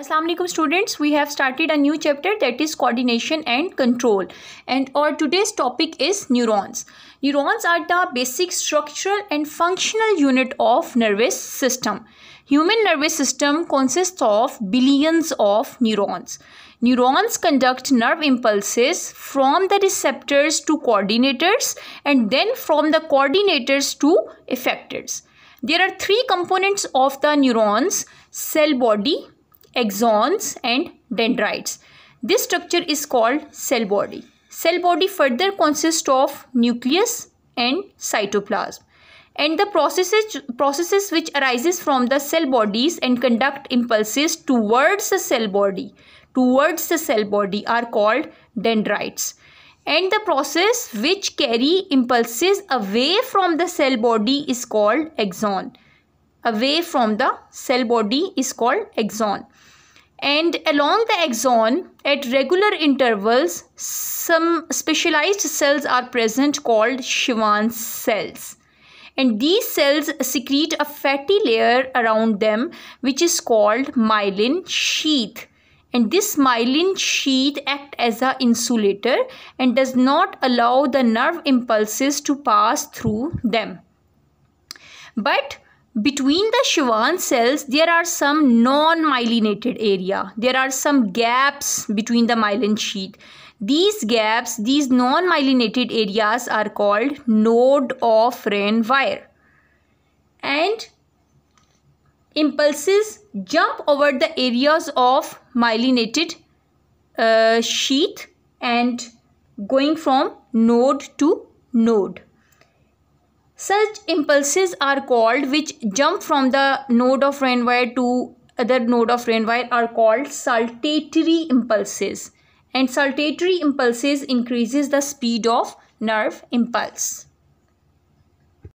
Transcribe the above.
Assalamualaikum students we have started a new chapter that is coordination and control and our today's topic is neurons neurons are the basic structural and functional unit of nervous system human nervous system consists of billions of neurons neurons conduct nerve impulses from the receptors to coordinators and then from the coordinators to effectors there are three components of the neurons cell body axons and dendrites. This structure is called cell body. Cell body further consists of nucleus and cytoplasm. And the processes, processes which arises from the cell bodies and conduct impulses towards the cell body, towards the cell body are called dendrites and the process which carry impulses away from the cell body is called axon away from the cell body is called axon. And along the axon, at regular intervals, some specialized cells are present called Schwann cells. And these cells secrete a fatty layer around them, which is called myelin sheath. And this myelin sheath acts as an insulator and does not allow the nerve impulses to pass through them. But between the Schwann cells, there are some non-myelinated area. There are some gaps between the myelin sheath. These gaps, these non-myelinated areas are called node of Rein wire. And impulses jump over the areas of myelinated uh, sheath and going from node to node. Such impulses are called which jump from the node of brain to other node of brain are called saltatory impulses and saltatory impulses increases the speed of nerve impulse.